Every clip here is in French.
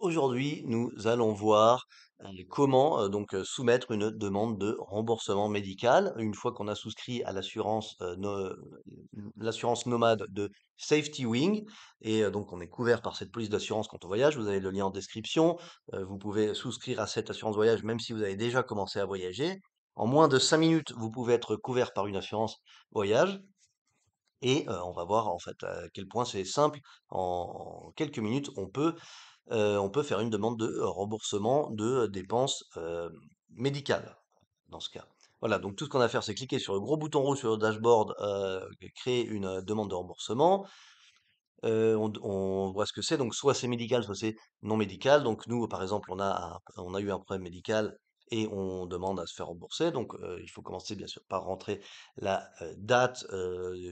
Aujourd'hui, nous allons voir comment donc soumettre une demande de remboursement médical une fois qu'on a souscrit à l'assurance l'assurance nomade de Safety Wing et donc on est couvert par cette police d'assurance quand on voyage. Vous avez le lien en description. vous pouvez souscrire à cette assurance voyage même si vous avez déjà commencé à voyager. En moins de 5 minutes, vous pouvez être couvert par une assurance voyage. Et on va voir en fait à quel point c'est simple. En quelques minutes, on peut euh, on peut faire une demande de euh, remboursement de euh, dépenses médicales dans ce cas. Voilà, donc tout ce qu'on a à faire, c'est cliquer sur le gros bouton rouge sur le dashboard, créer une demande de remboursement. On, voit ce que c'est, donc soit c'est médical, soit c'est non médical. Donc nous, par exemple, on a, on a eu un problème médical et on demande à se faire rembourser. Donc, il faut commencer bien sûr par rentrer la date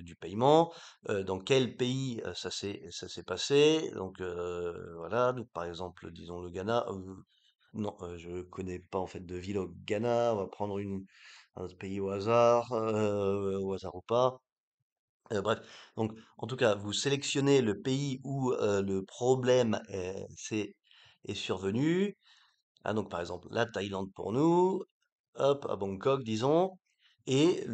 du paiement, dans quel pays ça s'est ça s'est passé. Donc voilà, donc par exemple, disons le Ghana. non, je ne connais pas en fait de ville au Ghana. On va prendre un pays au hasard, au hasard ou pas. bref, donc en tout cas, vous sélectionnez le pays où le problème est, survenu ah, donc par exemple, la Thaïlande pour nous, hop, à Bangkok, disons, et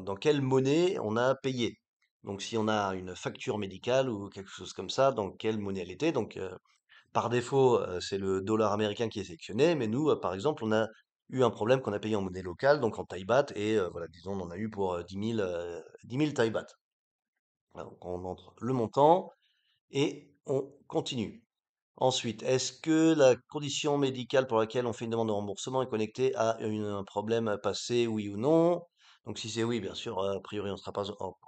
dans quelle monnaie on a payé. Donc si on a une facture médicale ou quelque chose comme ça, dans quelle monnaie elle était. Donc euh, par défaut, euh, c'est le dollar américain qui est sélectionné, mais nous, euh, par exemple, on a eu un problème qu'on a payé en monnaie locale, donc en Thai et voilà, disons, on en a eu pour 10 000, 10 on entre le montant et on continue. Ensuite, est-ce que la condition médicale pour laquelle on fait une demande de remboursement est connectée à un problème passé, oui ou non? Donc si c'est oui, bien sûr, a priori, on ne sera pas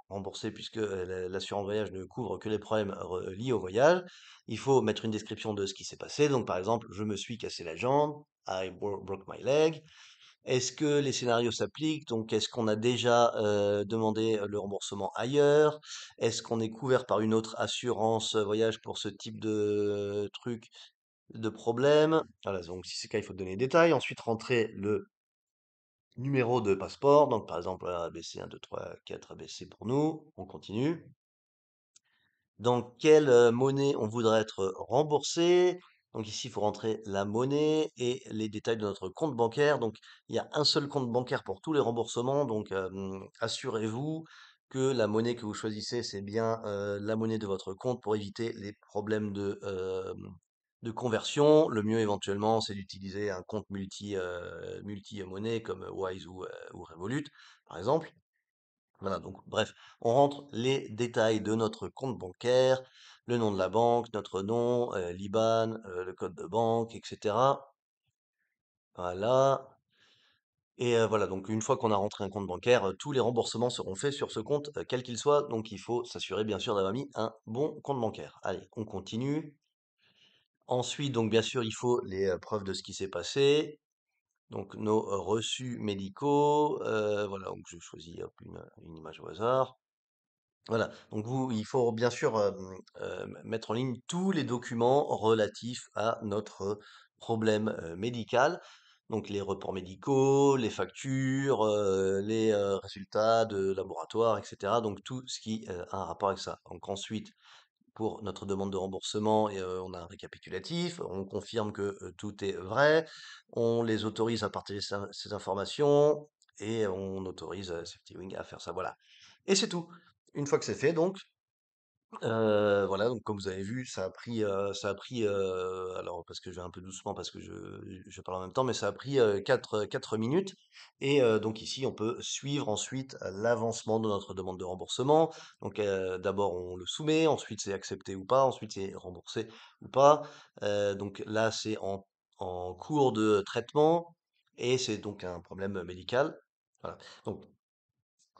remboursé puisque euh, l'assurance voyage ne couvre que les problèmes liés au voyage. Il faut mettre une description de ce qui s'est passé. Donc par exemple, je me suis cassé la jambe, I broke my leg. Est-ce que les scénarios s'appliquent? Donc, est-ce qu'on a déjà, demandé le remboursement ailleurs? Est-ce qu'on est couvert par une autre assurance voyage pour ce type de truc, de problème? Voilà, donc si c'est le cas, il faut donner les détails. Ensuite, rentrer le numéro de passeport, donc par exemple, ABC 1-2-3-4, ABC pour nous, on continue. Dans quelle, monnaie on voudrait être remboursé? Donc ici, il faut rentrer la monnaie et les détails de notre compte bancaire. Donc il y a un seul compte bancaire pour tous les remboursements. Donc assurez-vous que la monnaie que vous choisissez, c'est bien la monnaie de votre compte pour éviter les problèmes de, conversion. Le mieux éventuellement, c'est d'utiliser un compte multi, multi monnaie comme Wise ou, ou Revolut, par exemple. Voilà, donc bref, on rentre les détails de notre compte bancaire, le nom de la banque, notre nom, euh, l'IBAN, euh, le code de banque, etc. Voilà. Et euh, voilà, donc une fois qu'on a rentré un compte bancaire, tous les remboursements seront faits sur ce compte, quel qu'il soit. Donc il faut s'assurer bien sûr d'avoir mis un bon compte bancaire. Allez, on continue. Ensuite, donc bien sûr, il faut les preuves de ce qui s'est passé donc nos reçus médicaux, voilà, donc je choisis une, image au hasard. Voilà, donc vous, il faut bien sûr mettre en ligne tous les documents relatifs à notre problème médical. Donc les reports médicaux, les factures, les résultats de laboratoire, etc. Donc tout ce qui a un rapport avec ça. Donc ensuite, pour notre demande de remboursement et on a un récapitulatif, on confirme que tout est vrai, on les autorise à partager ces informations et on autorise Safety Wing à faire ça. Voilà. Et c'est tout. Une fois que c'est fait, donc, euh, voilà, donc comme vous avez vu, ça a pris, euh, ça a pris, euh, alors parce que je vais un peu doucement parce que je je parle en même temps, mais ça a pris, 4, minutes et donc ici, on peut suivre ensuite l'avancement de notre demande de remboursement. Donc, d'abord, on le soumet, ensuite c'est accepté ou pas, ensuite c'est remboursé ou pas. donc là, c'est en en cours de traitement et c'est donc un problème, médical. Voilà, donc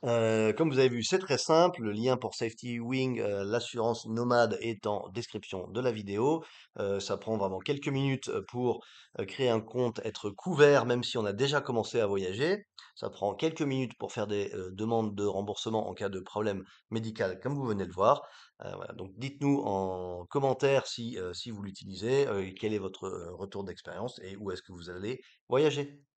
euh, comme vous avez vu, c'est très simple. Le lien pour Safety Wing, euh, l'assurance nomade, est en description de la vidéo. Euh, ça prend vraiment quelques minutes pour créer un compte, être couvert, même si on a déjà commencé à voyager. Ça prend quelques minutes pour faire des demandes de remboursement en cas de problème médical, comme vous venez de voir. Donc dites-nous en commentaire si, si vous l'utilisez, quel est votre retour d'expérience et où est-ce que vous allez voyager.